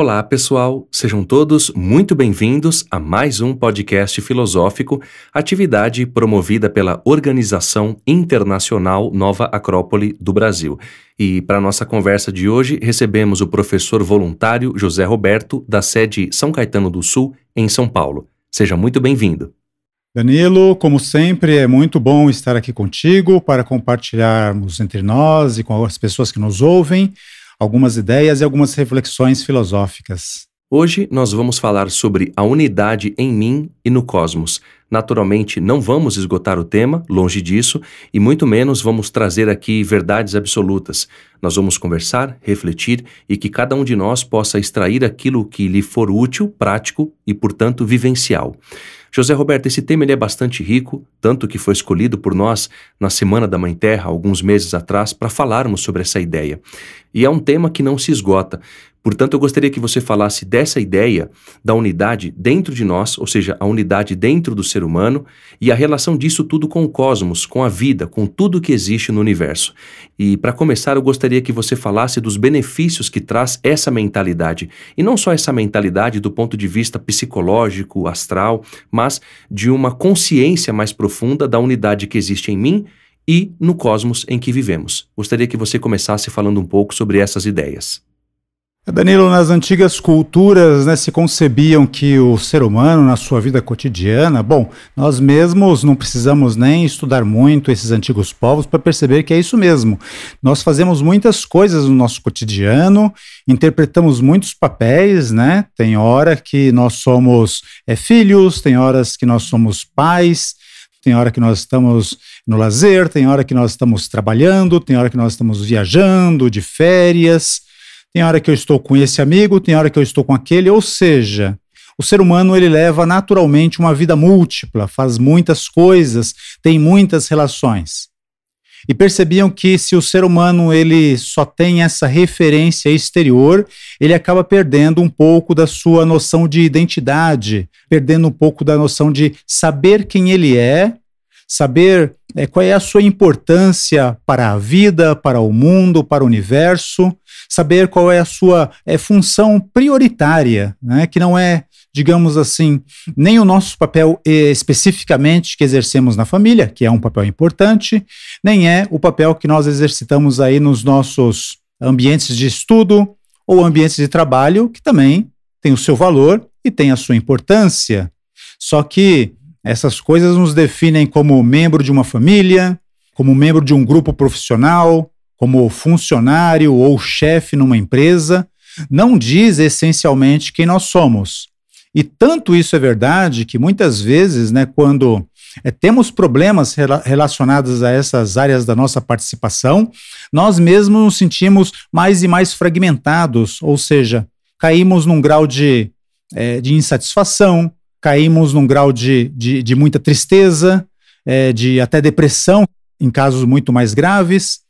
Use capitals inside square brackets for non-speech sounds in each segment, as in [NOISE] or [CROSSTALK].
Olá, pessoal! Sejam todos muito bem-vindos a mais um podcast filosófico, atividade promovida pela Organização Internacional Nova Acrópole do Brasil. E para nossa conversa de hoje, recebemos o professor voluntário José Roberto, da sede São Caetano do Sul, em São Paulo. Seja muito bem-vindo. Danilo, como sempre, é muito bom estar aqui contigo para compartilharmos entre nós e com as pessoas que nos ouvem algumas ideias e algumas reflexões filosóficas. Hoje nós vamos falar sobre a unidade em mim e no cosmos. Naturalmente, não vamos esgotar o tema, longe disso, e muito menos vamos trazer aqui verdades absolutas. Nós vamos conversar, refletir e que cada um de nós possa extrair aquilo que lhe for útil, prático e, portanto, vivencial. José Roberto, esse tema ele é bastante rico, tanto que foi escolhido por nós na Semana da Mãe Terra, alguns meses atrás, para falarmos sobre essa ideia. E é um tema que não se esgota. Portanto, eu gostaria que você falasse dessa ideia da unidade dentro de nós, ou seja, a unidade dentro do ser humano e a relação disso tudo com o cosmos, com a vida, com tudo que existe no universo. E para começar, eu gostaria que você falasse dos benefícios que traz essa mentalidade, e não só essa mentalidade do ponto de vista psicológico, astral, mas de uma consciência mais profunda da unidade que existe em mim e no cosmos em que vivemos. Gostaria que você começasse falando um pouco sobre essas ideias. Danilo, nas antigas culturas né, se concebiam que o ser humano, na sua vida cotidiana, bom, nós mesmos não precisamos nem estudar muito esses antigos povos para perceber que é isso mesmo. Nós fazemos muitas coisas no nosso cotidiano, interpretamos muitos papéis, né? Tem hora que nós somos é, filhos, tem horas que nós somos pais, tem hora que nós estamos no lazer, tem hora que nós estamos trabalhando, tem hora que nós estamos viajando, de férias. Tem hora que eu estou com esse amigo, tem hora que eu estou com aquele, ou seja, o ser humano ele leva naturalmente uma vida múltipla, faz muitas coisas, tem muitas relações. E percebiam que se o ser humano ele só tem essa referência exterior, ele acaba perdendo um pouco da sua noção de identidade, perdendo um pouco da noção de saber quem ele é saber é, qual é a sua importância para a vida, para o mundo, para o universo, saber qual é a sua é, função prioritária, né, que não é, digamos assim, nem o nosso papel é, especificamente que exercemos na família, que é um papel importante, nem é o papel que nós exercitamos aí nos nossos ambientes de estudo ou ambientes de trabalho, que também tem o seu valor e tem a sua importância. Só que essas coisas nos definem como membro de uma família, como membro de um grupo profissional, como funcionário ou chefe numa empresa. Não diz essencialmente quem nós somos. E tanto isso é verdade que muitas vezes, né, quando é, temos problemas rela relacionados a essas áreas da nossa participação, nós mesmos nos sentimos mais e mais fragmentados, ou seja, caímos num grau de, é, de insatisfação, caímos num grau de, de, de muita tristeza, é, de até depressão, em casos muito mais graves.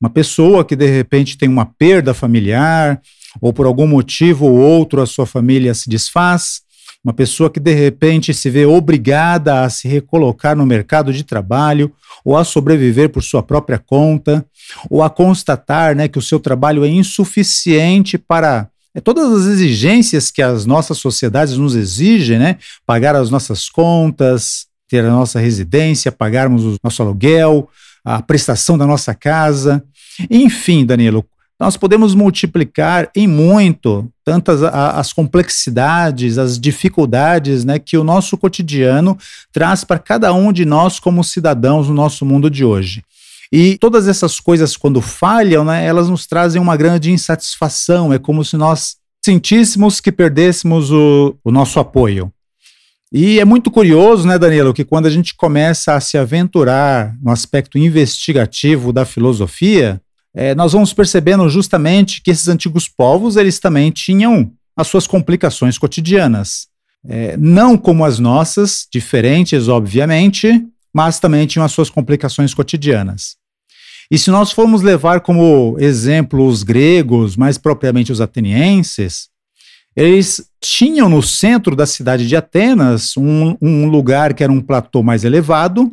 Uma pessoa que de repente tem uma perda familiar, ou por algum motivo ou outro a sua família se desfaz, uma pessoa que de repente se vê obrigada a se recolocar no mercado de trabalho ou a sobreviver por sua própria conta, ou a constatar né, que o seu trabalho é insuficiente para é todas as exigências que as nossas sociedades nos exigem, né? Pagar as nossas contas, ter a nossa residência, pagarmos o nosso aluguel, a prestação da nossa casa. Enfim, Danilo, nós podemos multiplicar em muito tantas a, as complexidades, as dificuldades né, que o nosso cotidiano traz para cada um de nós como cidadãos no nosso mundo de hoje. E todas essas coisas, quando falham, né, elas nos trazem uma grande insatisfação. É como se nós sentíssemos que perdêssemos o, o nosso apoio. E é muito curioso, né, Danilo, que quando a gente começa a se aventurar no aspecto investigativo da filosofia, é, nós vamos percebendo justamente que esses antigos povos eles também tinham as suas complicações cotidianas. É, não como as nossas, diferentes, obviamente, mas também tinham as suas complicações cotidianas. E se nós formos levar como exemplo os gregos, mais propriamente os atenienses, eles tinham no centro da cidade de Atenas um, um lugar que era um platô mais elevado,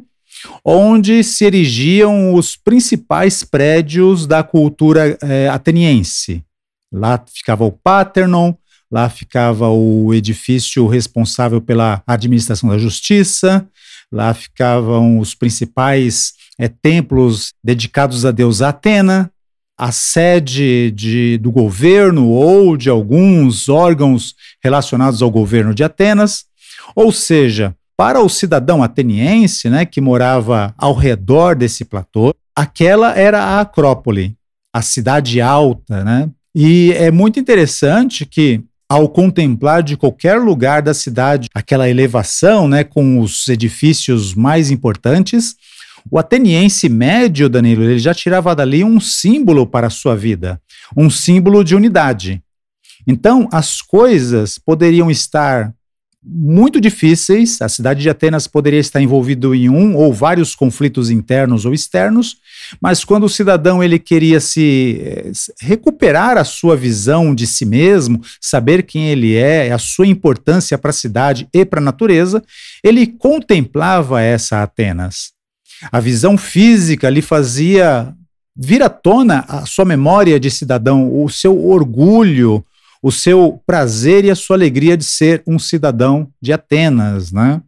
onde se erigiam os principais prédios da cultura é, ateniense. Lá ficava o Paternon, lá ficava o edifício responsável pela administração da justiça, lá ficavam os principais é, templos dedicados a deus Atena, a sede de, do governo ou de alguns órgãos relacionados ao governo de Atenas. Ou seja, para o cidadão ateniense né, que morava ao redor desse platô, aquela era a Acrópole, a cidade alta. Né? E é muito interessante que, ao contemplar de qualquer lugar da cidade aquela elevação né, com os edifícios mais importantes, o ateniense médio, Danilo, ele já tirava dali um símbolo para a sua vida, um símbolo de unidade. Então, as coisas poderiam estar muito difíceis, a cidade de Atenas poderia estar envolvido em um ou vários conflitos internos ou externos, mas quando o cidadão ele queria se eh, recuperar a sua visão de si mesmo, saber quem ele é, a sua importância para a cidade e para a natureza, ele contemplava essa Atenas. A visão física lhe fazia vir à tona a sua memória de cidadão, o seu orgulho, o seu prazer e a sua alegria de ser um cidadão de Atenas, né?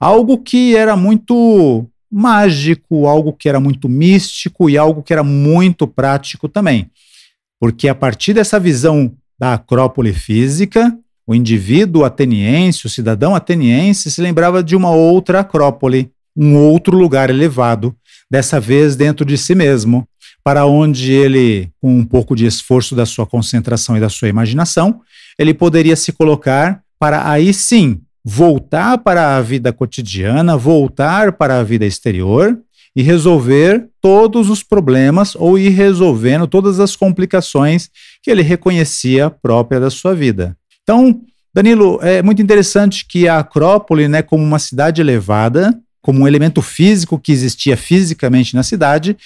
Algo que era muito mágico, algo que era muito místico e algo que era muito prático também. Porque a partir dessa visão da acrópole física, o indivíduo ateniense, o cidadão ateniense, se lembrava de uma outra acrópole, um outro lugar elevado, dessa vez dentro de si mesmo, para onde ele, com um pouco de esforço da sua concentração e da sua imaginação, ele poderia se colocar para aí sim voltar para a vida cotidiana, voltar para a vida exterior e resolver todos os problemas ou ir resolvendo todas as complicações que ele reconhecia própria da sua vida. Então, Danilo, é muito interessante que a Acrópole, né, como uma cidade elevada, como um elemento físico que existia fisicamente na cidade,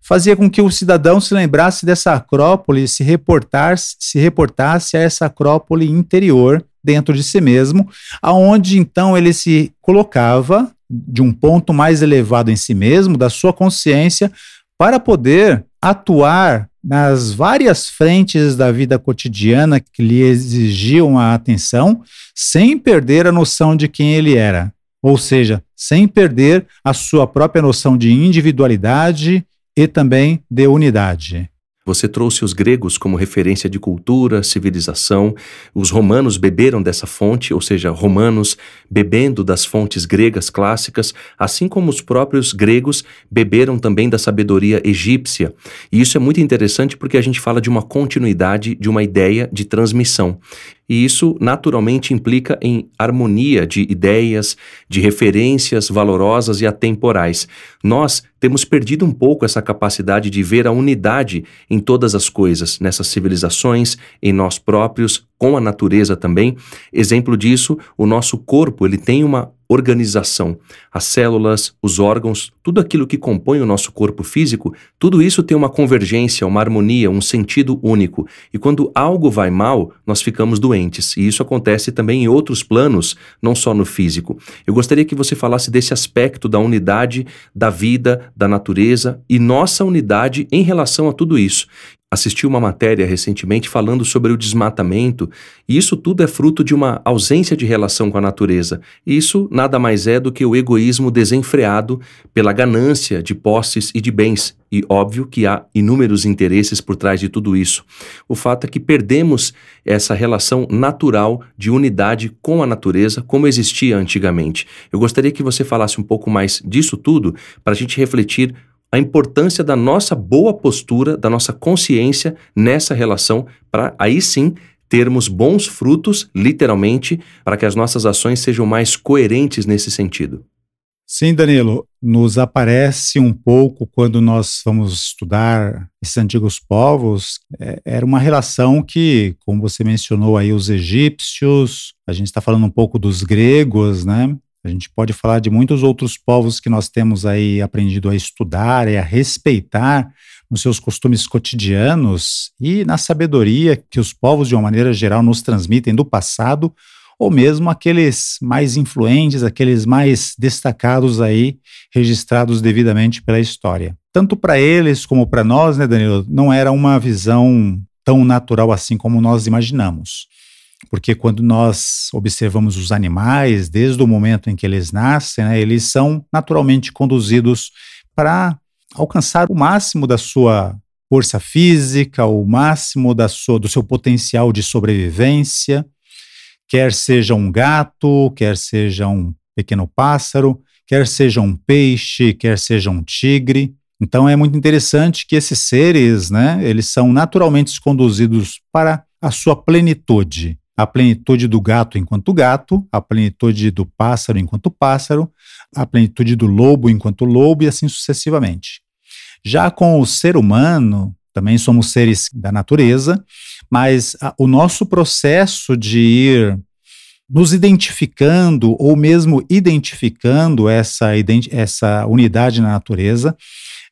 fazia com que o cidadão se lembrasse dessa acrópole e se, reportasse, se reportasse a essa acrópole interior dentro de si mesmo, aonde então ele se colocava de um ponto mais elevado em si mesmo, da sua consciência, para poder atuar nas várias frentes da vida cotidiana que lhe exigiam a atenção, sem perder a noção de quem ele era. Ou seja, sem perder a sua própria noção de individualidade e também de unidade. Você trouxe os gregos como referência de cultura, civilização. Os romanos beberam dessa fonte, ou seja, romanos bebendo das fontes gregas clássicas, assim como os próprios gregos beberam também da sabedoria egípcia. E isso é muito interessante porque a gente fala de uma continuidade, de uma ideia de transmissão. E isso naturalmente implica em harmonia de ideias, de referências valorosas e atemporais. Nós temos perdido um pouco essa capacidade de ver a unidade em todas as coisas, nessas civilizações, em nós próprios, com a natureza também. Exemplo disso, o nosso corpo, ele tem uma organização. As células, os órgãos, tudo aquilo que compõe o nosso corpo físico, tudo isso tem uma convergência, uma harmonia, um sentido único. E quando algo vai mal, nós ficamos doentes. E isso acontece também em outros planos, não só no físico. Eu gostaria que você falasse desse aspecto da unidade da vida, da natureza e nossa unidade em relação a tudo isso. Assisti uma matéria recentemente falando sobre o desmatamento, e isso tudo é fruto de uma ausência de relação com a natureza. Isso nada mais é do que o egoísmo desenfreado pela ganância de posses e de bens. E óbvio que há inúmeros interesses por trás de tudo isso. O fato é que perdemos essa relação natural de unidade com a natureza, como existia antigamente. Eu gostaria que você falasse um pouco mais disso tudo para a gente refletir a importância da nossa boa postura, da nossa consciência nessa relação, para aí sim termos bons frutos, literalmente, para que as nossas ações sejam mais coerentes nesse sentido. Sim, Danilo, nos aparece um pouco quando nós vamos estudar esses antigos povos, é, era uma relação que, como você mencionou aí, os egípcios, a gente está falando um pouco dos gregos, né? A gente pode falar de muitos outros povos que nós temos aí aprendido a estudar e a respeitar nos seus costumes cotidianos e na sabedoria que os povos, de uma maneira geral, nos transmitem do passado, ou mesmo aqueles mais influentes, aqueles mais destacados aí, registrados devidamente pela história. Tanto para eles como para nós, né, Danilo, não era uma visão tão natural assim como nós imaginamos. Porque quando nós observamos os animais, desde o momento em que eles nascem, né, eles são naturalmente conduzidos para alcançar o máximo da sua força física, o máximo da sua, do seu potencial de sobrevivência, quer seja um gato, quer seja um pequeno pássaro, quer seja um peixe, quer seja um tigre. Então é muito interessante que esses seres, né, eles são naturalmente conduzidos para a sua plenitude a plenitude do gato enquanto gato, a plenitude do pássaro enquanto pássaro, a plenitude do lobo enquanto lobo e assim sucessivamente. Já com o ser humano, também somos seres da natureza, mas a, o nosso processo de ir nos identificando ou mesmo identificando essa, essa unidade na natureza,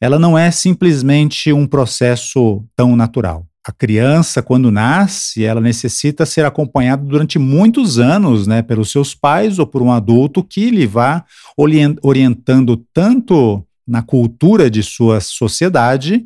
ela não é simplesmente um processo tão natural a criança, quando nasce, ela necessita ser acompanhada durante muitos anos, né, pelos seus pais ou por um adulto que lhe vá orientando tanto na cultura de sua sociedade,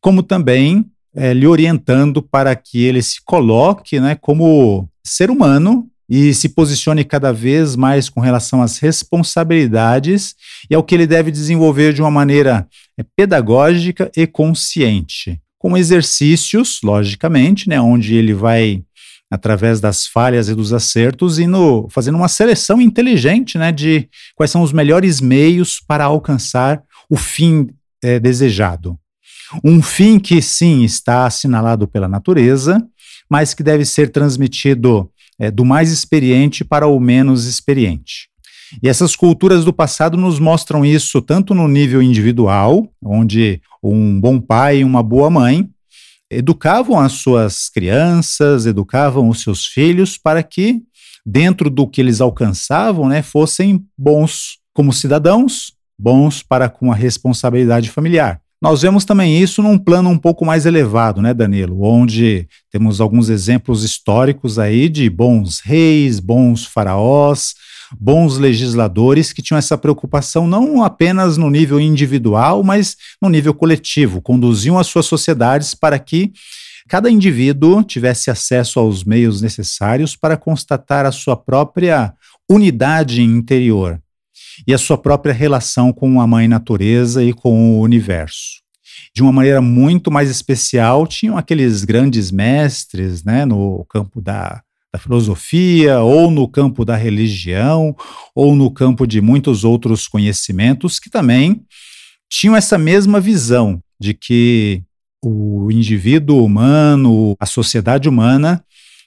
como também é, lhe orientando para que ele se coloque, né, como ser humano e se posicione cada vez mais com relação às responsabilidades e ao que ele deve desenvolver de uma maneira é, pedagógica e consciente com exercícios, logicamente, né, onde ele vai através das falhas e dos acertos e no fazendo uma seleção inteligente, né, de quais são os melhores meios para alcançar o fim é, desejado. Um fim que sim está assinalado pela natureza, mas que deve ser transmitido é, do mais experiente para o menos experiente. E essas culturas do passado nos mostram isso tanto no nível individual, onde um bom pai e uma boa mãe educavam as suas crianças, educavam os seus filhos para que, dentro do que eles alcançavam, né, fossem bons como cidadãos, bons para com a responsabilidade familiar. Nós vemos também isso num plano um pouco mais elevado, né, Danilo? Onde temos alguns exemplos históricos aí de bons reis, bons faraós, bons legisladores que tinham essa preocupação não apenas no nível individual, mas no nível coletivo, conduziam as suas sociedades para que cada indivíduo tivesse acesso aos meios necessários para constatar a sua própria unidade interior e a sua própria relação com a mãe natureza e com o universo. De uma maneira muito mais especial, tinham aqueles grandes mestres né, no campo da da filosofia, ou no campo da religião, ou no campo de muitos outros conhecimentos que também tinham essa mesma visão de que o indivíduo humano, a sociedade humana,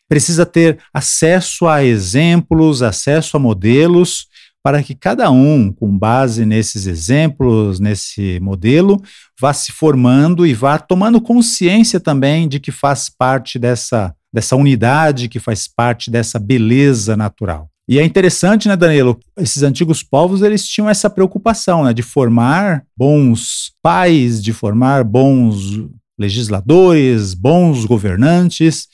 precisa ter acesso a exemplos, acesso a modelos, para que cada um, com base nesses exemplos, nesse modelo, vá se formando e vá tomando consciência também de que faz parte dessa dessa unidade que faz parte dessa beleza natural. E é interessante, né, Danilo? Esses antigos povos eles tinham essa preocupação, né, de formar bons pais, de formar bons legisladores, bons governantes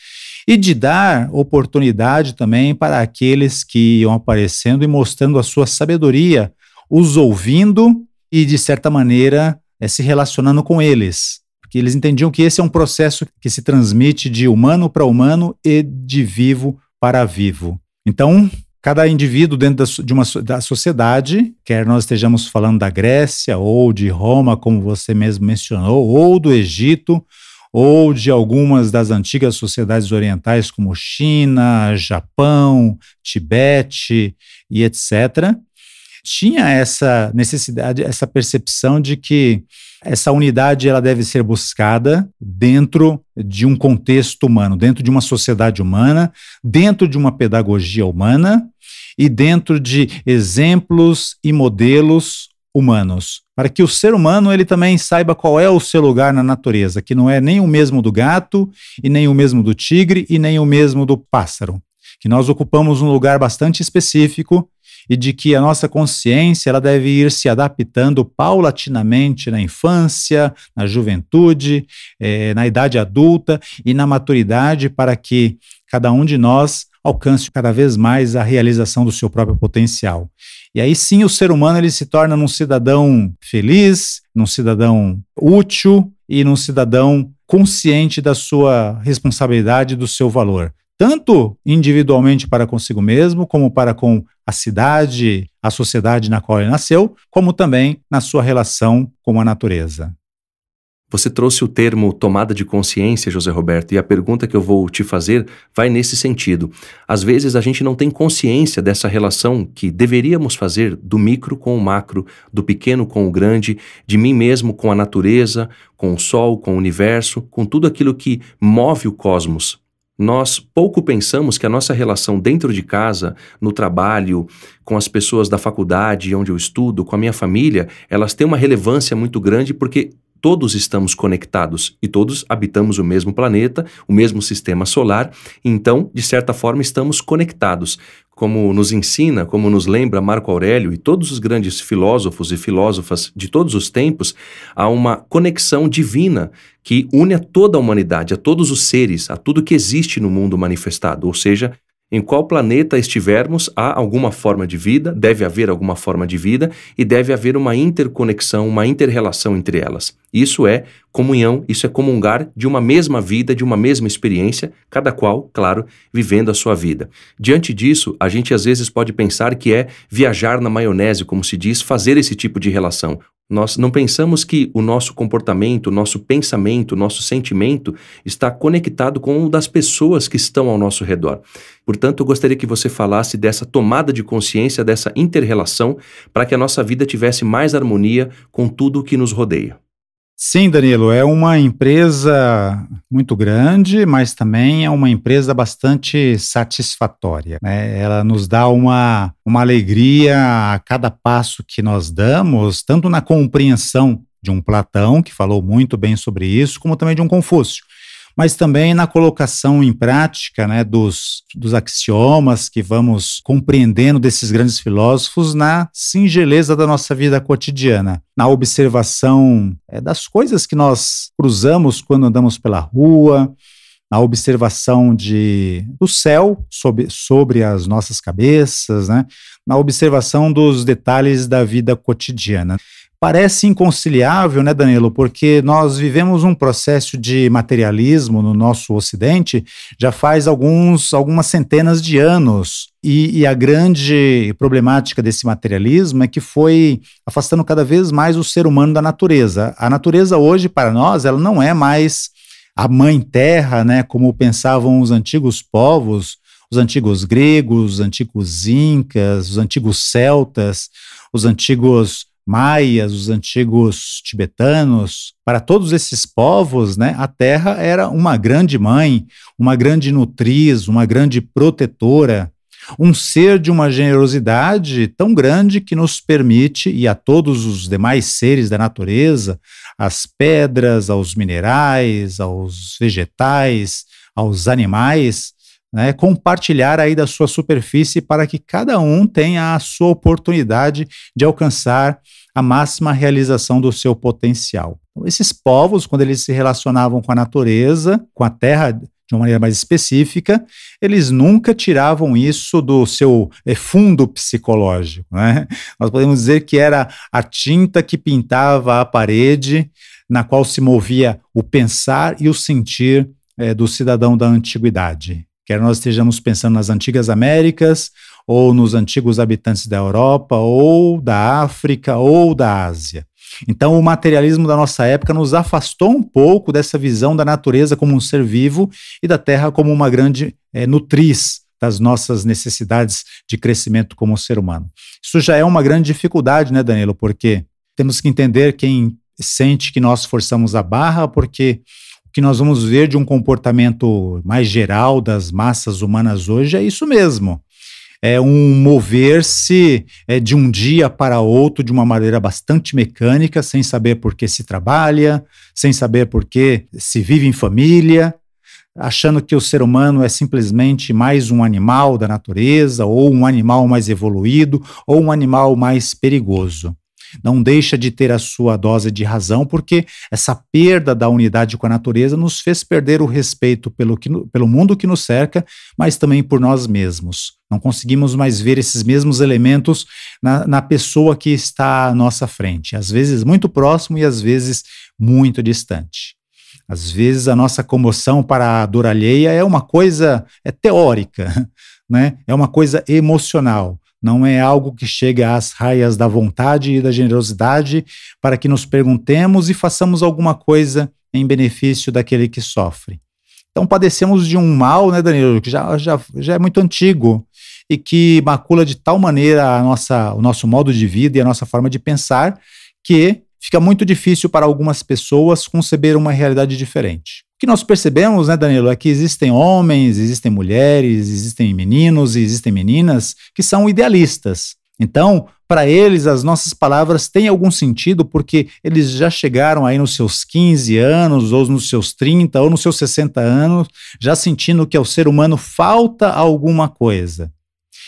e de dar oportunidade também para aqueles que iam aparecendo e mostrando a sua sabedoria, os ouvindo e de certa maneira é, se relacionando com eles. E eles entendiam que esse é um processo que se transmite de humano para humano e de vivo para vivo. Então, cada indivíduo dentro da, de uma, da sociedade, quer nós estejamos falando da Grécia ou de Roma, como você mesmo mencionou, ou do Egito, ou de algumas das antigas sociedades orientais, como China, Japão, Tibete e etc., tinha essa necessidade, essa percepção de que essa unidade ela deve ser buscada dentro de um contexto humano, dentro de uma sociedade humana, dentro de uma pedagogia humana e dentro de exemplos e modelos humanos, para que o ser humano ele também saiba qual é o seu lugar na natureza, que não é nem o mesmo do gato e nem o mesmo do tigre e nem o mesmo do pássaro, que nós ocupamos um lugar bastante específico e de que a nossa consciência ela deve ir se adaptando paulatinamente na infância, na juventude, eh, na idade adulta e na maturidade para que cada um de nós alcance cada vez mais a realização do seu próprio potencial. E aí sim o ser humano ele se torna um cidadão feliz, um cidadão útil e um cidadão consciente da sua responsabilidade e do seu valor, tanto individualmente para consigo mesmo, como para com a cidade, a sociedade na qual ele nasceu, como também na sua relação com a natureza. Você trouxe o termo tomada de consciência, José Roberto, e a pergunta que eu vou te fazer vai nesse sentido. Às vezes a gente não tem consciência dessa relação que deveríamos fazer do micro com o macro, do pequeno com o grande, de mim mesmo com a natureza, com o sol, com o universo, com tudo aquilo que move o cosmos nós pouco pensamos que a nossa relação dentro de casa, no trabalho, com as pessoas da faculdade onde eu estudo, com a minha família, elas têm uma relevância muito grande porque todos estamos conectados e todos habitamos o mesmo planeta, o mesmo sistema solar, então, de certa forma, estamos conectados. Como nos ensina, como nos lembra Marco Aurélio e todos os grandes filósofos e filósofas de todos os tempos, há uma conexão divina que une a toda a humanidade, a todos os seres, a tudo que existe no mundo manifestado, ou seja, em qual planeta estivermos, há alguma forma de vida, deve haver alguma forma de vida e deve haver uma interconexão, uma interrelação entre elas. Isso é comunhão, isso é comungar de uma mesma vida, de uma mesma experiência, cada qual, claro, vivendo a sua vida. Diante disso, a gente às vezes pode pensar que é viajar na maionese, como se diz, fazer esse tipo de relação, nós não pensamos que o nosso comportamento, o nosso pensamento, o nosso sentimento está conectado com o das pessoas que estão ao nosso redor. Portanto, eu gostaria que você falasse dessa tomada de consciência, dessa interrelação, para que a nossa vida tivesse mais harmonia com tudo o que nos rodeia. Sim, Danilo, é uma empresa muito grande, mas também é uma empresa bastante satisfatória. Né? Ela nos dá uma, uma alegria a cada passo que nós damos, tanto na compreensão de um Platão, que falou muito bem sobre isso, como também de um Confúcio mas também na colocação em prática né, dos, dos axiomas que vamos compreendendo desses grandes filósofos na singeleza da nossa vida cotidiana, na observação é, das coisas que nós cruzamos quando andamos pela rua, na observação de, do céu sobre, sobre as nossas cabeças, né? na observação dos detalhes da vida cotidiana. Parece inconciliável, né, Danilo? Porque nós vivemos um processo de materialismo no nosso Ocidente já faz alguns, algumas centenas de anos. E, e a grande problemática desse materialismo é que foi afastando cada vez mais o ser humano da natureza. A natureza hoje, para nós, ela não é mais a mãe terra, né, como pensavam os antigos povos, os antigos gregos, os antigos incas, os antigos celtas, os antigos maias, os antigos tibetanos, para todos esses povos, né, a terra era uma grande mãe, uma grande nutriz, uma grande protetora, um ser de uma generosidade tão grande que nos permite, e a todos os demais seres da natureza, às pedras, aos minerais, aos vegetais, aos animais, né, compartilhar aí da sua superfície para que cada um tenha a sua oportunidade de alcançar a máxima realização do seu potencial. Então, esses povos, quando eles se relacionavam com a natureza, com a terra de uma maneira mais específica, eles nunca tiravam isso do seu eh, fundo psicológico. Né? Nós podemos dizer que era a tinta que pintava a parede, na qual se movia o pensar e o sentir é, do cidadão da antiguidade. Quer nós estejamos pensando nas antigas Américas, ou nos antigos habitantes da Europa, ou da África, ou da Ásia. Então, o materialismo da nossa época nos afastou um pouco dessa visão da natureza como um ser vivo e da terra como uma grande é, nutriz das nossas necessidades de crescimento como ser humano. Isso já é uma grande dificuldade, né, Danilo? Porque temos que entender quem sente que nós forçamos a barra, porque o que nós vamos ver de um comportamento mais geral das massas humanas hoje é isso mesmo é um mover-se é, de um dia para outro de uma maneira bastante mecânica, sem saber por que se trabalha, sem saber por que se vive em família, achando que o ser humano é simplesmente mais um animal da natureza, ou um animal mais evoluído, ou um animal mais perigoso. Não deixa de ter a sua dose de razão, porque essa perda da unidade com a natureza nos fez perder o respeito pelo, que, pelo mundo que nos cerca, mas também por nós mesmos. Não conseguimos mais ver esses mesmos elementos na, na pessoa que está à nossa frente, às vezes muito próximo e às vezes muito distante. Às vezes a nossa comoção para a dor alheia é uma coisa é teórica, [LAUGHS] né? é uma coisa emocional, não é algo que chega às raias da vontade e da generosidade para que nos perguntemos e façamos alguma coisa em benefício daquele que sofre. Então padecemos de um mal, né, Danilo, que já, já, já é muito antigo e que macula de tal maneira a nossa, o nosso modo de vida e a nossa forma de pensar que fica muito difícil para algumas pessoas conceber uma realidade diferente que nós percebemos, né, Danilo, é que existem homens, existem mulheres, existem meninos e existem meninas que são idealistas. Então, para eles, as nossas palavras têm algum sentido porque eles já chegaram aí nos seus 15 anos, ou nos seus 30, ou nos seus 60 anos, já sentindo que ao ser humano falta alguma coisa.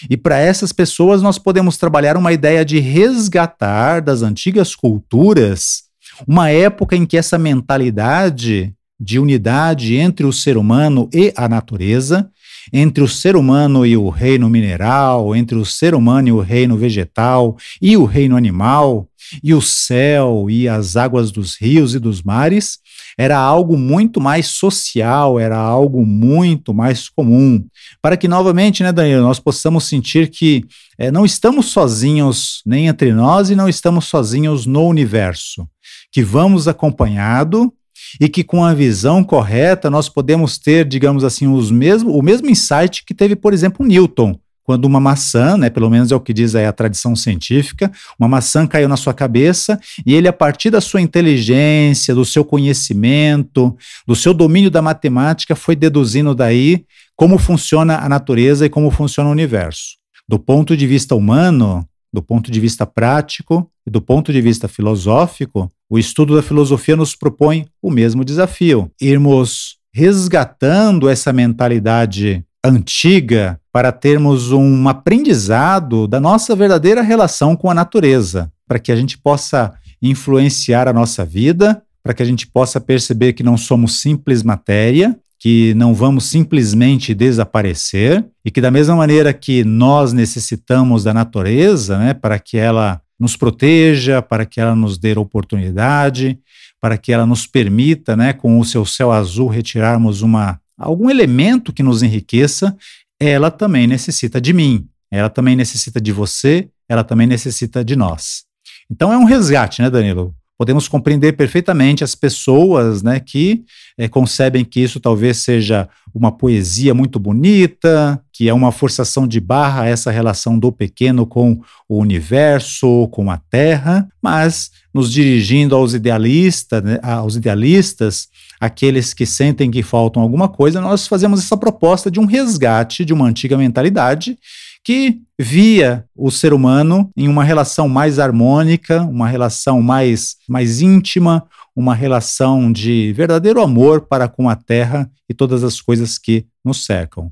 E para essas pessoas, nós podemos trabalhar uma ideia de resgatar das antigas culturas uma época em que essa mentalidade de unidade entre o ser humano e a natureza, entre o ser humano e o reino mineral, entre o ser humano e o reino vegetal e o reino animal, e o céu e as águas dos rios e dos mares, era algo muito mais social, era algo muito mais comum. Para que, novamente, né, Danilo, nós possamos sentir que é, não estamos sozinhos nem entre nós e não estamos sozinhos no universo, que vamos acompanhado e que com a visão correta nós podemos ter, digamos assim, os mesmo, o mesmo insight que teve, por exemplo, Newton, quando uma maçã, né, pelo menos é o que diz aí a tradição científica, uma maçã caiu na sua cabeça e ele, a partir da sua inteligência, do seu conhecimento, do seu domínio da matemática, foi deduzindo daí como funciona a natureza e como funciona o universo. Do ponto de vista humano, do ponto de vista prático e do ponto de vista filosófico, o estudo da filosofia nos propõe o mesmo desafio: irmos resgatando essa mentalidade antiga para termos um aprendizado da nossa verdadeira relação com a natureza, para que a gente possa influenciar a nossa vida, para que a gente possa perceber que não somos simples matéria, que não vamos simplesmente desaparecer e que da mesma maneira que nós necessitamos da natureza, né, para que ela nos proteja, para que ela nos dê oportunidade, para que ela nos permita, né, com o seu céu azul, retirarmos uma, algum elemento que nos enriqueça, ela também necessita de mim, ela também necessita de você, ela também necessita de nós. Então é um resgate, né, Danilo? podemos compreender perfeitamente as pessoas né, que é, concebem que isso talvez seja uma poesia muito bonita, que é uma forçação de barra essa relação do pequeno com o universo, com a terra, mas nos dirigindo aos, idealista, né, aos idealistas, aqueles que sentem que faltam alguma coisa, nós fazemos essa proposta de um resgate de uma antiga mentalidade que via o ser humano em uma relação mais harmônica, uma relação mais, mais íntima, uma relação de verdadeiro amor para com a terra e todas as coisas que nos cercam.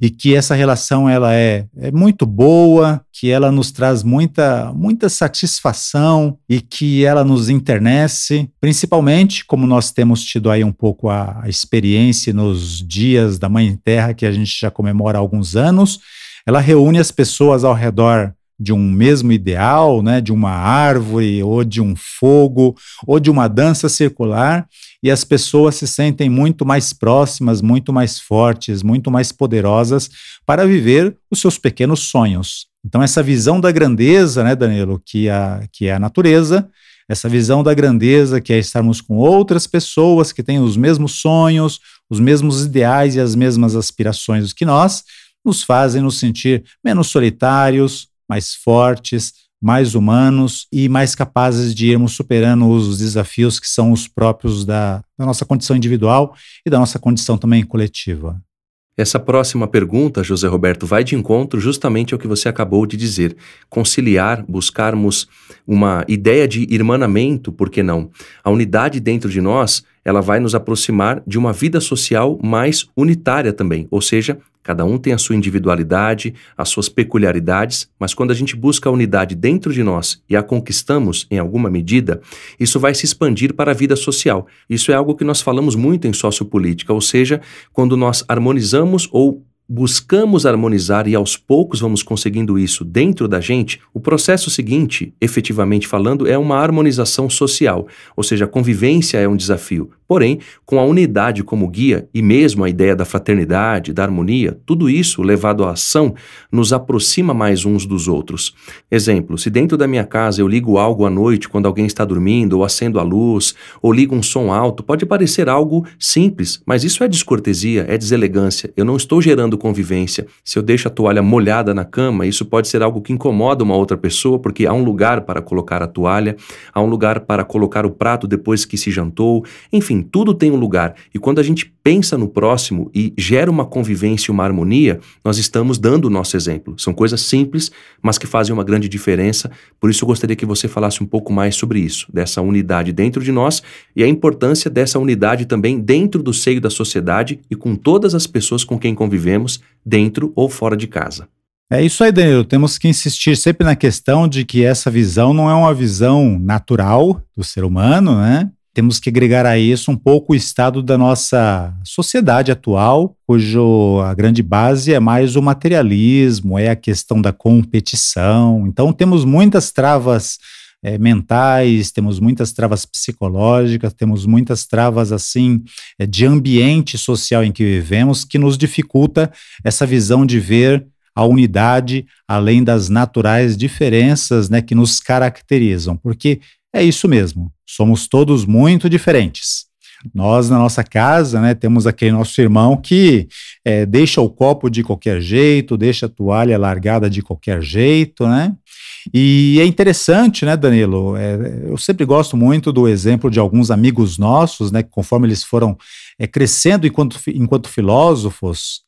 E que essa relação ela é, é muito boa, que ela nos traz muita, muita satisfação e que ela nos internece, principalmente como nós temos tido aí um pouco a, a experiência nos dias da Mãe Terra que a gente já comemora há alguns anos ela reúne as pessoas ao redor de um mesmo ideal, né, de uma árvore ou de um fogo ou de uma dança circular, e as pessoas se sentem muito mais próximas, muito mais fortes, muito mais poderosas para viver os seus pequenos sonhos. Então essa visão da grandeza, né, Danilo, que a que é a natureza, essa visão da grandeza que é estarmos com outras pessoas que têm os mesmos sonhos, os mesmos ideais e as mesmas aspirações que nós, nos fazem nos sentir menos solitários, mais fortes, mais humanos e mais capazes de irmos superando os desafios que são os próprios da, da, nossa condição individual e da nossa condição também coletiva. Essa próxima pergunta, José Roberto, vai de encontro justamente ao que você acabou de dizer. Conciliar, buscarmos uma ideia de irmanamento, por que não? A unidade dentro de nós ela vai nos aproximar de uma vida social mais unitária também, ou seja, cada um tem a sua individualidade, as suas peculiaridades, mas quando a gente busca a unidade dentro de nós e a conquistamos em alguma medida, isso vai se expandir para a vida social. Isso é algo que nós falamos muito em sociopolítica, ou seja, quando nós harmonizamos ou buscamos harmonizar e aos poucos vamos conseguindo isso dentro da gente, o processo seguinte, efetivamente falando, é uma harmonização social, ou seja, a convivência é um desafio, Porém, com a unidade como guia e mesmo a ideia da fraternidade, da harmonia, tudo isso levado à ação nos aproxima mais uns dos outros. Exemplo: se dentro da minha casa eu ligo algo à noite quando alguém está dormindo, ou acendo a luz, ou ligo um som alto, pode parecer algo simples, mas isso é descortesia, é deselegância. Eu não estou gerando convivência. Se eu deixo a toalha molhada na cama, isso pode ser algo que incomoda uma outra pessoa, porque há um lugar para colocar a toalha, há um lugar para colocar o prato depois que se jantou, enfim tudo tem um lugar. E quando a gente pensa no próximo e gera uma convivência e uma harmonia, nós estamos dando o nosso exemplo. São coisas simples, mas que fazem uma grande diferença. Por isso, eu gostaria que você falasse um pouco mais sobre isso, dessa unidade dentro de nós e a importância dessa unidade também dentro do seio da sociedade e com todas as pessoas com quem convivemos, dentro ou fora de casa. É isso aí, Danilo. Temos que insistir sempre na questão de que essa visão não é uma visão natural do ser humano, né? Temos que agregar a isso um pouco o estado da nossa sociedade atual, cujo a grande base é mais o materialismo, é a questão da competição. Então temos muitas travas é, mentais, temos muitas travas psicológicas, temos muitas travas assim é, de ambiente social em que vivemos que nos dificulta essa visão de ver a unidade além das naturais diferenças né, que nos caracterizam, porque é isso mesmo somos todos muito diferentes. Nós, na nossa casa, né, temos aquele nosso irmão que é, deixa o copo de qualquer jeito, deixa a toalha largada de qualquer jeito, né? E é interessante, né, Danilo? É, eu sempre gosto muito do exemplo de alguns amigos nossos, né, que conforme eles foram é, crescendo enquanto, enquanto filósofos,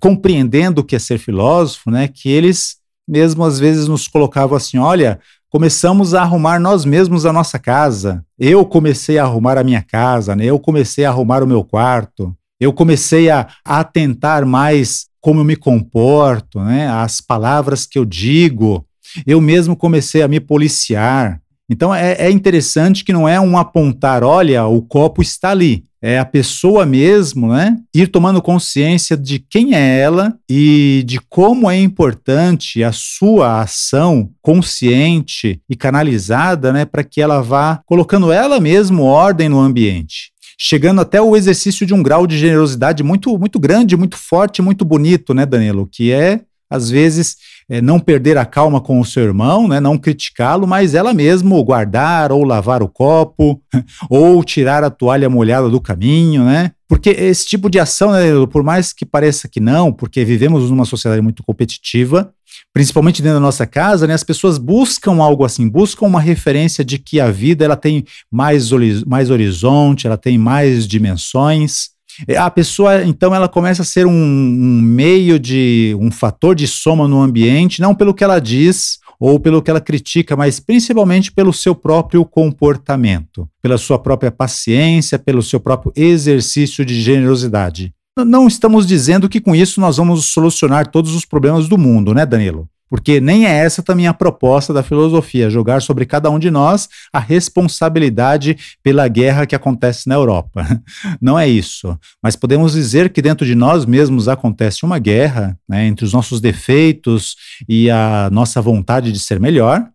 compreendendo o que é ser filósofo, né, que eles mesmo às vezes nos colocavam assim, olha, começamos a arrumar nós mesmos a nossa casa. Eu comecei a arrumar a minha casa, né? eu comecei a arrumar o meu quarto, eu comecei a, a atentar mais como eu me comporto, né? as palavras que eu digo. Eu mesmo comecei a me policiar. Então é, é interessante que não é um apontar, olha, o copo está ali. É a pessoa mesmo, né? Ir tomando consciência de quem é ela e de como é importante a sua ação consciente e canalizada, né? Para que ela vá colocando ela mesma ordem no ambiente chegando até o exercício de um grau de generosidade muito muito grande, muito forte, muito bonito, né, Danilo? Que é às vezes é, não perder a calma com o seu irmão, né, não criticá-lo, mas ela mesma guardar, ou lavar o copo, [LAUGHS] ou tirar a toalha molhada do caminho, né? Porque esse tipo de ação, né, por mais que pareça que não, porque vivemos numa sociedade muito competitiva, principalmente dentro da nossa casa, né, as pessoas buscam algo assim, buscam uma referência de que a vida ela tem mais, mais horizonte, ela tem mais dimensões. É, a pessoa, então, ela começa a ser um, um meio de, um fator de soma no ambiente, não pelo que ela diz ou pelo que ela critica, mas principalmente pelo seu próprio comportamento, pela sua própria paciência, pelo seu próprio exercício de generosidade. Não estamos dizendo que com isso nós vamos solucionar todos os problemas do mundo, né, Danilo? porque nem é essa também a proposta da filosofia, jogar sobre cada um de nós a responsabilidade pela guerra que acontece na Europa. [LAUGHS] Não é isso. Mas podemos dizer que dentro de nós mesmos acontece uma guerra né, entre os nossos defeitos e a nossa vontade de ser melhor.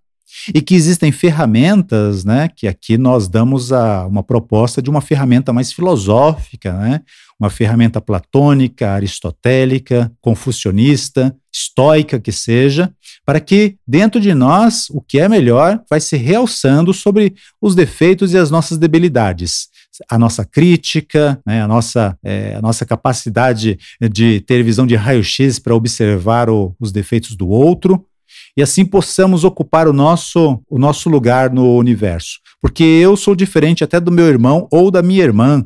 E que existem ferramentas, né? Que aqui nós damos a, uma proposta de uma ferramenta mais filosófica, né? uma ferramenta platônica, aristotélica, confucionista, estoica que seja, para que dentro de nós o que é melhor vai se realçando sobre os defeitos e as nossas debilidades. A nossa crítica, né, a, nossa, é, a nossa capacidade de ter visão de raio-x para observar o, os defeitos do outro, e assim possamos ocupar o nosso, o nosso lugar no universo. Porque eu sou diferente até do meu irmão ou da minha irmã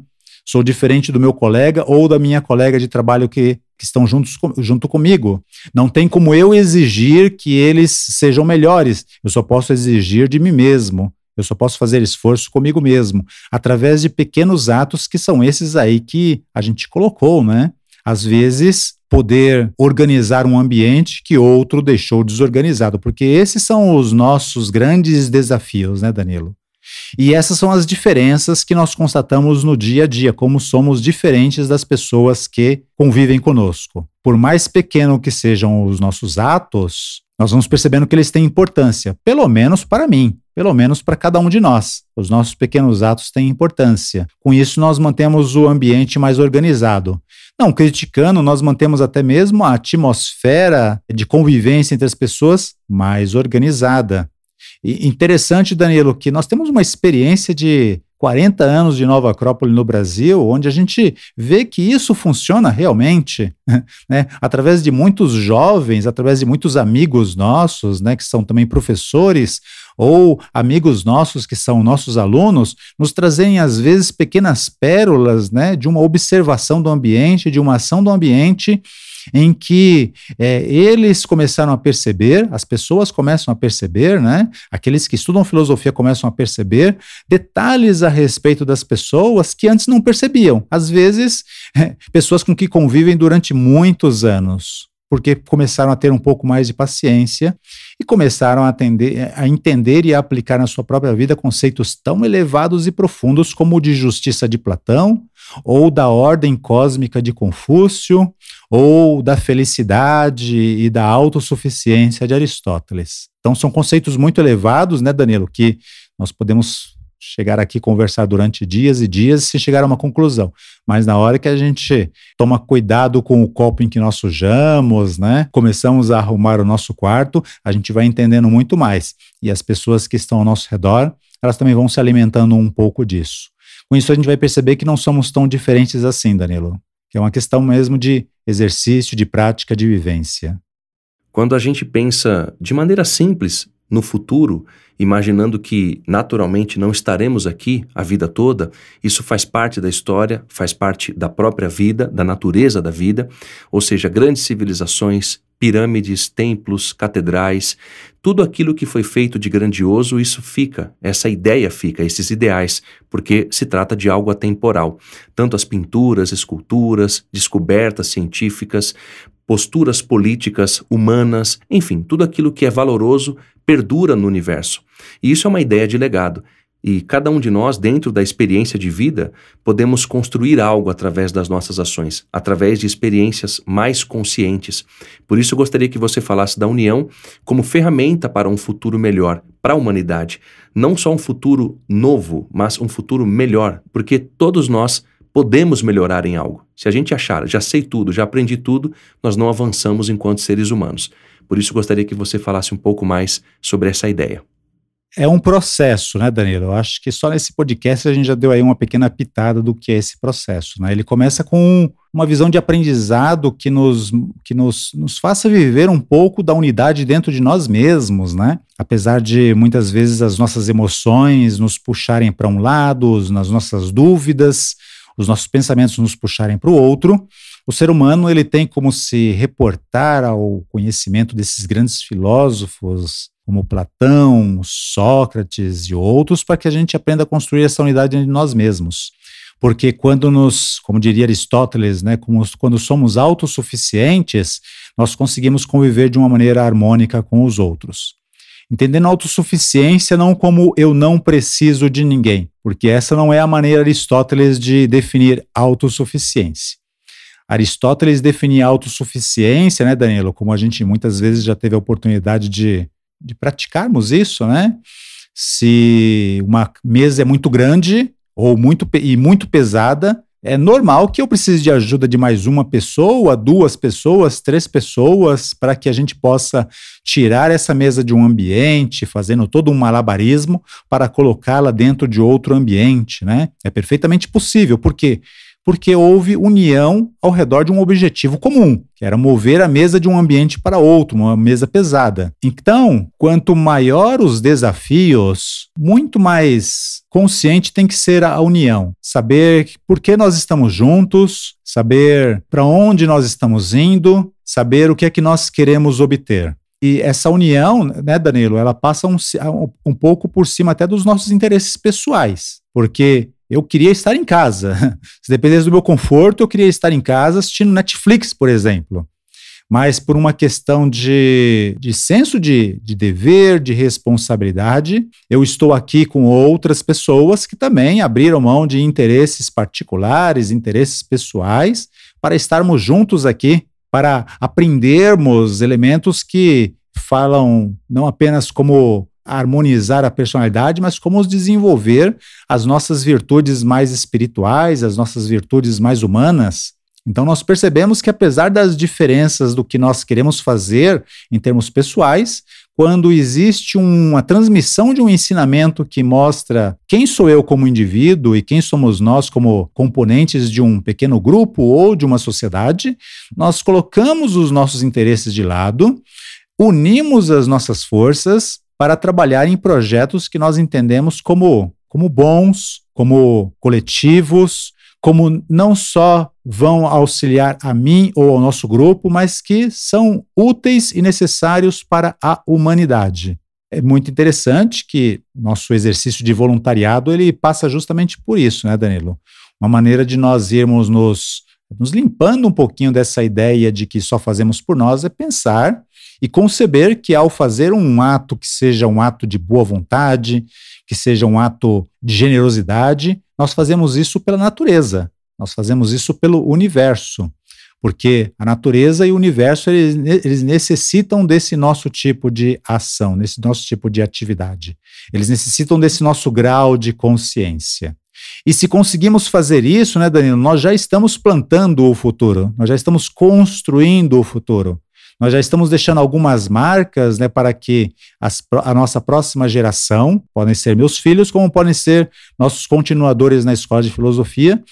sou diferente do meu colega ou da minha colega de trabalho que, que estão juntos, junto comigo. Não tem como eu exigir que eles sejam melhores, eu só posso exigir de mim mesmo. Eu só posso fazer esforço comigo mesmo, através de pequenos atos que são esses aí que a gente colocou, né? Às vezes, poder organizar um ambiente que outro deixou desorganizado, porque esses são os nossos grandes desafios, né, Danilo? E essas são as diferenças que nós constatamos no dia a dia, como somos diferentes das pessoas que convivem conosco. Por mais pequeno que sejam os nossos atos, nós vamos percebendo que eles têm importância, pelo menos para mim, pelo menos para cada um de nós. Os nossos pequenos atos têm importância. Com isso, nós mantemos o ambiente mais organizado. Não criticando, nós mantemos até mesmo a atmosfera de convivência entre as pessoas mais organizada. E interessante, Danilo, que nós temos uma experiência de 40 anos de Nova Acrópole no Brasil, onde a gente vê que isso funciona realmente, [LAUGHS] né? através de muitos jovens, através de muitos amigos nossos, né, que são também professores ou amigos nossos que são nossos alunos, nos trazem às vezes pequenas pérolas, né, de uma observação do ambiente, de uma ação do ambiente em que é, eles começaram a perceber, as pessoas começam a perceber, né? Aqueles que estudam filosofia começam a perceber detalhes a respeito das pessoas que antes não percebiam. Às vezes, é, [LAUGHS] pessoas com que convivem durante muitos anos porque começaram a ter um pouco mais de paciência e começaram a, atender, a entender e a aplicar na sua própria vida conceitos tão elevados e profundos como o de justiça de Platão, ou da ordem cósmica de Confúcio, ou da felicidade e da autossuficiência de Aristóteles. Então, são conceitos muito elevados, né, Danilo, que nós podemos chegar aqui conversar durante dias e dias se chegar a uma conclusão. Mas na hora que a gente toma cuidado com o copo em que nós sujamos, né? Começamos a arrumar o nosso quarto, a gente vai entendendo muito mais. E as pessoas que estão ao nosso redor, elas também vão se alimentando um pouco disso. Com isso a gente vai perceber que não somos tão diferentes assim, Danilo. Que é uma questão mesmo de exercício, de prática, de vivência. Quando a gente pensa de maneira simples no futuro, imaginando que naturalmente não estaremos aqui a vida toda, isso faz parte da história, faz parte da própria vida, da natureza da vida, ou seja, grandes civilizações pirâmides, templos, catedrais, tudo aquilo que foi feito de grandioso, isso fica, essa ideia fica, esses ideais, porque se trata de algo atemporal. Tanto as pinturas, esculturas, descobertas científicas, posturas políticas, humanas, enfim, tudo aquilo que é valoroso perdura no universo. E isso é uma ideia de legado. E cada um de nós, dentro da experiência de vida, podemos construir algo através das nossas ações, através de experiências mais conscientes. Por isso, eu gostaria que você falasse da união como ferramenta para um futuro melhor para a humanidade. Não só um futuro novo, mas um futuro melhor, porque todos nós podemos melhorar em algo. Se a gente achar, já sei tudo, já aprendi tudo, nós não avançamos enquanto seres humanos. Por isso, gostaria que você falasse um pouco mais sobre essa ideia é um processo, né, Danilo? Eu acho que só nesse podcast a gente já deu aí uma pequena pitada do que é esse processo. Né? Ele começa com uma visão de aprendizado que, nos, que nos, nos faça viver um pouco da unidade dentro de nós mesmos, né? Apesar de muitas vezes as nossas emoções nos puxarem para um lado, nas nossas dúvidas, os nossos pensamentos nos puxarem para o outro, o ser humano ele tem como se reportar ao conhecimento desses grandes filósofos como Platão, Sócrates e outros para que a gente aprenda a construir essa unidade de nós mesmos. Porque quando nos, como diria Aristóteles, né, como, quando somos autossuficientes, nós conseguimos conviver de uma maneira harmônica com os outros. Entendendo a autossuficiência não como eu não preciso de ninguém, porque essa não é a maneira Aristóteles de definir autossuficiência. Aristóteles definia a autossuficiência, né, Danilo? Como a gente muitas vezes já teve a oportunidade de, de praticarmos isso, né? Se uma mesa é muito grande ou muito e muito pesada, é normal que eu precise de ajuda de mais uma pessoa, duas pessoas, três pessoas, para que a gente possa tirar essa mesa de um ambiente, fazendo todo um malabarismo para colocá-la dentro de outro ambiente, né? É perfeitamente possível, porque porque houve união ao redor de um objetivo comum, que era mover a mesa de um ambiente para outro, uma mesa pesada. Então, quanto maior os desafios, muito mais consciente tem que ser a união. Saber por que nós estamos juntos, saber para onde nós estamos indo, saber o que é que nós queremos obter. E essa união, né, Danilo, ela passa um, um pouco por cima até dos nossos interesses pessoais, porque eu queria estar em casa. [LAUGHS] Se dependesse do meu conforto, eu queria estar em casa assistindo Netflix, por exemplo. Mas por uma questão de, de senso de, de dever, de responsabilidade, eu estou aqui com outras pessoas que também abriram mão de interesses particulares, interesses pessoais, para estarmos juntos aqui, para aprendermos elementos que falam não apenas como harmonizar a personalidade, mas como desenvolver as nossas virtudes mais espirituais, as nossas virtudes mais humanas. Então, nós percebemos que, apesar das diferenças do que nós queremos fazer em termos pessoais, quando existe uma transmissão de um ensinamento que mostra quem sou eu como indivíduo e quem somos nós como componentes de um pequeno grupo ou de uma sociedade, nós colocamos os nossos interesses de lado, unimos as nossas forças para trabalhar em projetos que nós entendemos como, como bons, como coletivos, como não só vão auxiliar a mim ou ao nosso grupo, mas que são úteis e necessários para a humanidade. É muito interessante que nosso exercício de voluntariado ele passa justamente por isso, né, Danilo? Uma maneira de nós irmos nos, nos limpando um pouquinho dessa ideia de que só fazemos por nós é pensar e conceber que ao fazer um ato que seja um ato de boa vontade, que seja um ato de generosidade, nós fazemos isso pela natureza, nós fazemos isso pelo universo, porque a natureza e o universo eles, eles necessitam desse nosso tipo de ação, desse nosso tipo de atividade. Eles necessitam desse nosso grau de consciência. E se conseguimos fazer isso, né, Danilo, nós já estamos plantando o futuro, nós já estamos construindo o futuro. Nós já estamos deixando algumas marcas né, para que as, a nossa próxima geração, podem ser meus filhos, como podem ser nossos continuadores na escola de filosofia,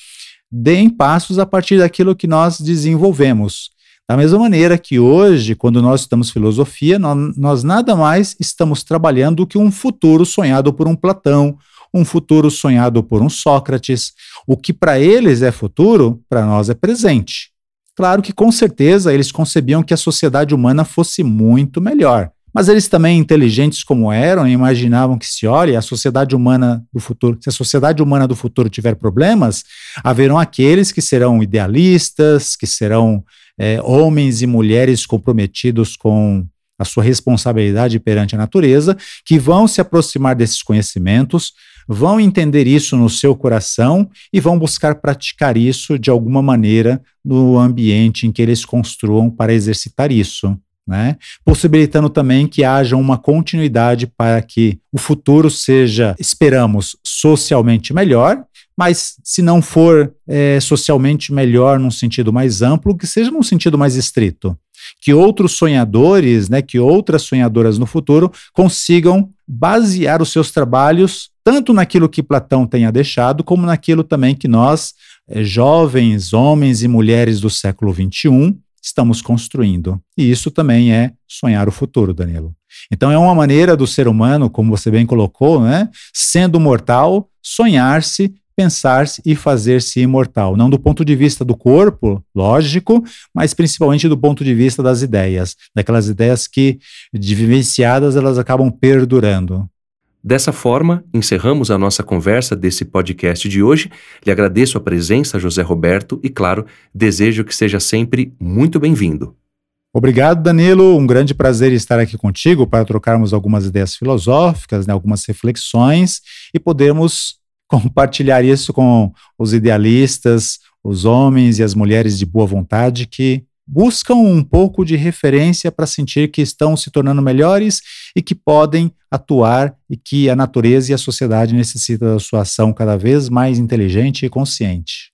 deem passos a partir daquilo que nós desenvolvemos. Da mesma maneira que hoje, quando nós estamos filosofia, nós, nós nada mais estamos trabalhando do que um futuro sonhado por um Platão, um futuro sonhado por um Sócrates. O que para eles é futuro, para nós é presente. Claro que, com certeza, eles concebiam que a sociedade humana fosse muito melhor. Mas eles também, inteligentes como eram, imaginavam que se olha, a sociedade humana do futuro, se a sociedade humana do futuro tiver problemas, haverão aqueles que serão idealistas, que serão é, homens e mulheres comprometidos com a sua responsabilidade perante a natureza, que vão se aproximar desses conhecimentos, vão entender isso no seu coração e vão buscar praticar isso de alguma maneira no ambiente em que eles construam para exercitar isso. Né? Possibilitando também que haja uma continuidade para que o futuro seja, esperamos, socialmente melhor, mas se não for é, socialmente melhor num sentido mais amplo, que seja num sentido mais estrito que outros sonhadores, né, que outras sonhadoras no futuro consigam basear os seus trabalhos tanto naquilo que Platão tenha deixado, como naquilo também que nós, eh, jovens homens e mulheres do século XXI, estamos construindo. E isso também é sonhar o futuro, Danilo. Então é uma maneira do ser humano, como você bem colocou, né, sendo mortal, sonhar-se pensar-se e fazer-se imortal. Não do ponto de vista do corpo, lógico, mas principalmente do ponto de vista das ideias, daquelas ideias que, vivenciadas, elas acabam perdurando. Dessa forma, encerramos a nossa conversa desse podcast de hoje. Lhe agradeço a presença, José Roberto, e, claro, desejo que seja sempre muito bem-vindo. Obrigado, Danilo. Um grande prazer estar aqui contigo para trocarmos algumas ideias filosóficas, né, algumas reflexões e podermos compartilhar isso com os idealistas, os homens e as mulheres de boa vontade que buscam um pouco de referência para sentir que estão se tornando melhores e que podem atuar e que a natureza e a sociedade necessitam da sua ação cada vez mais inteligente e consciente.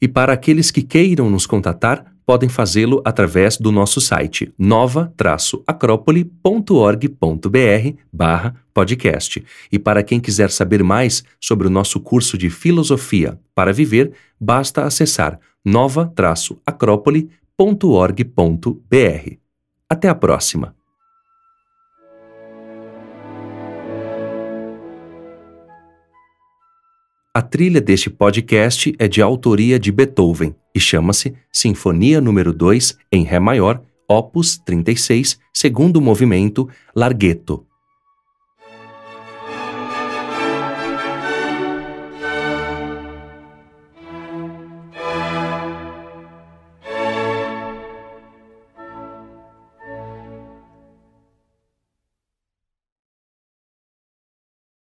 E para aqueles que queiram nos contatar, podem fazê-lo através do nosso site nova-acrópole.org.br podcast. E para quem quiser saber mais sobre o nosso curso de Filosofia para Viver, basta acessar nova-acrópole.org.br. Até a próxima! A trilha deste podcast é de autoria de Beethoven e chama-se Sinfonia número 2 em Ré maior, opus 36, segundo movimento, larghetto.